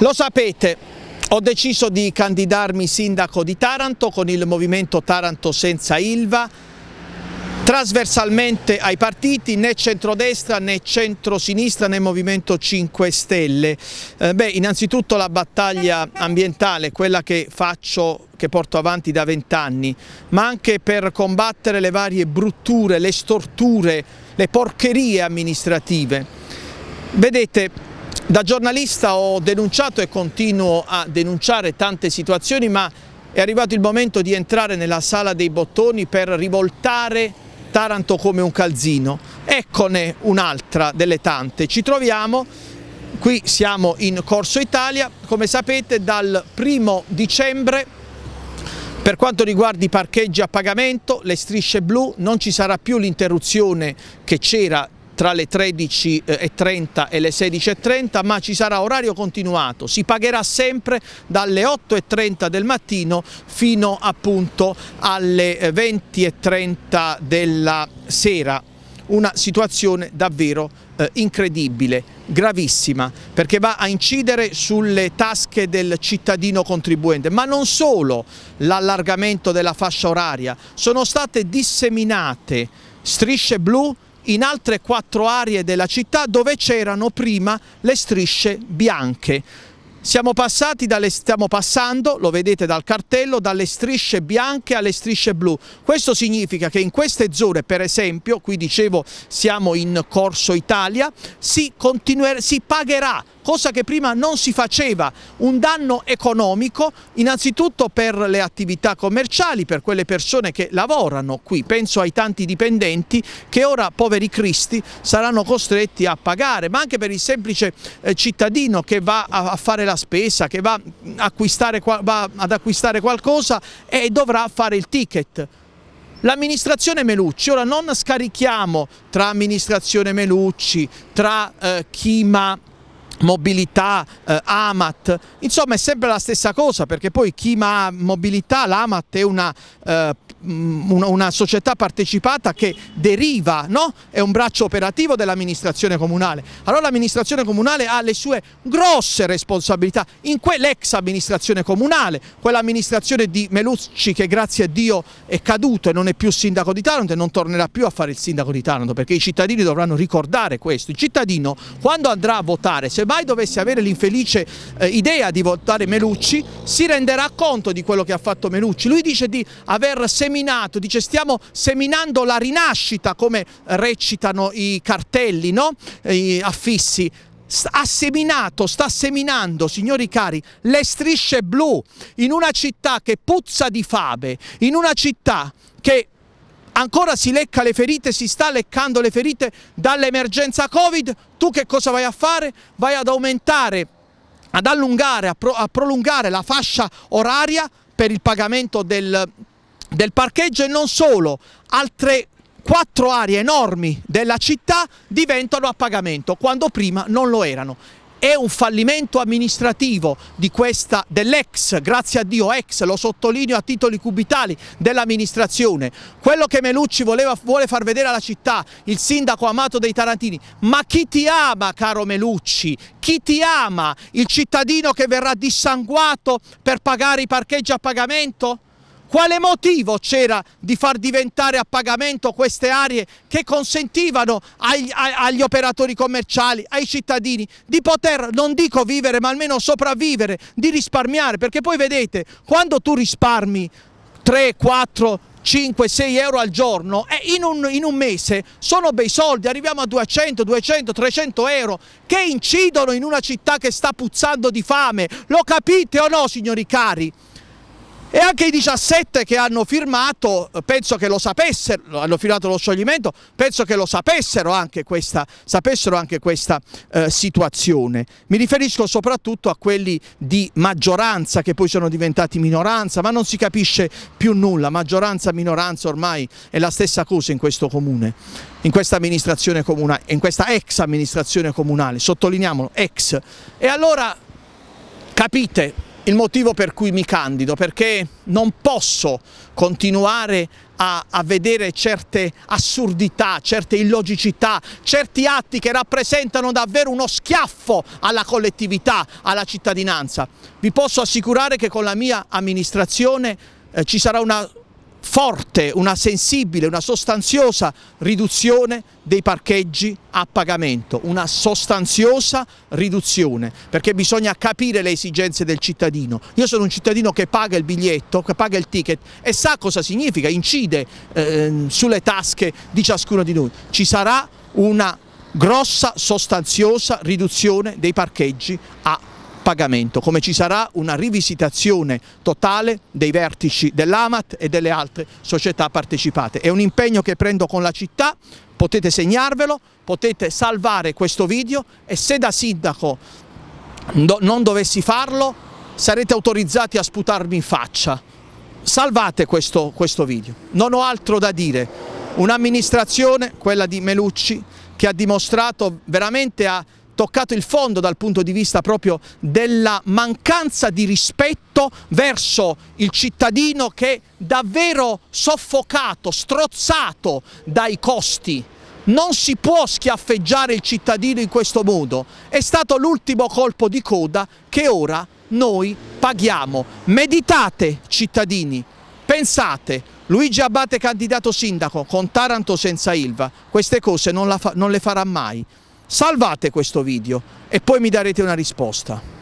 Lo sapete, ho deciso di candidarmi sindaco di Taranto con il movimento Taranto senza Ilva, trasversalmente ai partiti, né centrodestra né centrosinistra né Movimento 5 Stelle. Eh, beh, innanzitutto la battaglia ambientale, quella che faccio, che porto avanti da vent'anni, ma anche per combattere le varie brutture, le storture, le porcherie amministrative. Vedete, da giornalista ho denunciato e continuo a denunciare tante situazioni, ma è arrivato il momento di entrare nella sala dei bottoni per rivoltare Taranto come un calzino. Eccone un'altra delle tante. Ci troviamo, qui siamo in Corso Italia, come sapete dal primo dicembre per quanto riguarda i parcheggi a pagamento, le strisce blu, non ci sarà più l'interruzione che c'era tra le 13.30 eh, e le 16.30 ma ci sarà orario continuato, si pagherà sempre dalle 8.30 del mattino fino appunto alle 20.30 eh, della sera una situazione davvero eh, incredibile, gravissima, perché va a incidere sulle tasche del cittadino contribuente, ma non solo l'allargamento della fascia oraria, sono state disseminate strisce blu in altre quattro aree della città dove c'erano prima le strisce bianche. Siamo passati dalle, stiamo passando, lo vedete dal cartello, dalle strisce bianche alle strisce blu. Questo significa che in queste zone, per esempio, qui dicevo siamo in Corso Italia, si, si pagherà cosa che prima non si faceva, un danno economico innanzitutto per le attività commerciali, per quelle persone che lavorano qui, penso ai tanti dipendenti che ora, poveri cristi, saranno costretti a pagare, ma anche per il semplice eh, cittadino che va a fare la spesa, che va, mm, acquistare, va ad acquistare qualcosa e dovrà fare il ticket. L'amministrazione Melucci, ora non scarichiamo tra amministrazione Melucci, tra eh, Chima mobilità, eh, AMAT, insomma è sempre la stessa cosa perché poi chi ha mobilità, l'AMAT è una eh, Mm, una società partecipata che deriva, no? è un braccio operativo dell'amministrazione comunale. Allora l'amministrazione comunale ha le sue grosse responsabilità in quell'ex amministrazione comunale, quell'amministrazione di Melucci che grazie a Dio è caduto e non è più sindaco di Taranto e non tornerà più a fare il sindaco di Taranto perché i cittadini dovranno ricordare questo. Il cittadino quando andrà a votare, se mai dovesse avere l'infelice eh, idea di votare Melucci, si renderà conto di quello che ha fatto Melucci. Lui dice di aver sempre seminato, dice stiamo seminando la rinascita come recitano i cartelli no? I affissi, ha seminato, sta seminando, signori cari, le strisce blu in una città che puzza di fame, in una città che ancora si lecca le ferite, si sta leccando le ferite dall'emergenza Covid, tu che cosa vai a fare? Vai ad aumentare, ad allungare, a, pro, a prolungare la fascia oraria per il pagamento del del parcheggio e non solo, altre quattro aree enormi della città diventano a pagamento quando prima non lo erano. È un fallimento amministrativo dell'ex, grazie a Dio ex, lo sottolineo a titoli cubitali, dell'amministrazione. Quello che Melucci voleva, vuole far vedere alla città, il sindaco amato dei Tarantini, ma chi ti ama caro Melucci? Chi ti ama? Il cittadino che verrà dissanguato per pagare i parcheggi a pagamento? Quale motivo c'era di far diventare a pagamento queste aree che consentivano agli, agli operatori commerciali, ai cittadini di poter, non dico vivere, ma almeno sopravvivere, di risparmiare? Perché poi vedete, quando tu risparmi 3, 4, 5, 6 euro al giorno e in un, in un, mese sono bei soldi, arriviamo a 200, 200, 300 euro che incidono in una città che sta puzzando di fame, lo capite o no signori cari? e anche i 17 che hanno firmato, penso che lo sapessero, hanno firmato lo scioglimento, penso che lo sapessero anche questa, sapessero anche questa eh, situazione. Mi riferisco soprattutto a quelli di maggioranza che poi sono diventati minoranza, ma non si capisce più nulla, maggioranza, minoranza ormai è la stessa cosa in questo comune, in questa amministrazione comunale, in questa ex amministrazione comunale, sottolineiamolo, ex. E allora capite il motivo per cui mi candido, perché non posso continuare a, a, vedere certe assurdità, certe illogicità, certi atti che rappresentano davvero uno schiaffo alla collettività, alla cittadinanza. Vi posso assicurare che con la mia amministrazione eh, ci sarà una forte, una sensibile, una sostanziosa riduzione dei parcheggi a pagamento, una sostanziosa riduzione, perché bisogna capire le esigenze del cittadino. Io sono un cittadino che paga il biglietto, che paga il ticket e sa cosa significa, incide eh, sulle tasche di ciascuno di noi. Ci sarà una grossa sostanziosa riduzione dei parcheggi a pagamento pagamento, come ci sarà una rivisitazione totale dei vertici dell'AMAT e delle altre società partecipate. È un impegno che prendo con la città, potete segnarvelo, potete salvare questo video e se da sindaco non dovessi farlo sarete autorizzati a sputarmi in faccia. Salvate questo, questo video, non ho altro da dire. Un'amministrazione, quella di Melucci, che ha dimostrato veramente a toccato il fondo dal punto di vista proprio della mancanza di rispetto verso il cittadino che è davvero soffocato, strozzato dai costi non si può schiaffeggiare il cittadino in questo modo. È stato l'ultimo colpo di coda che ora noi paghiamo. Meditate cittadini, pensate. Luigi Abate candidato sindaco con Taranto senza Ilva, queste cose non, non le farà mai. Salvate questo video e poi mi darete una risposta.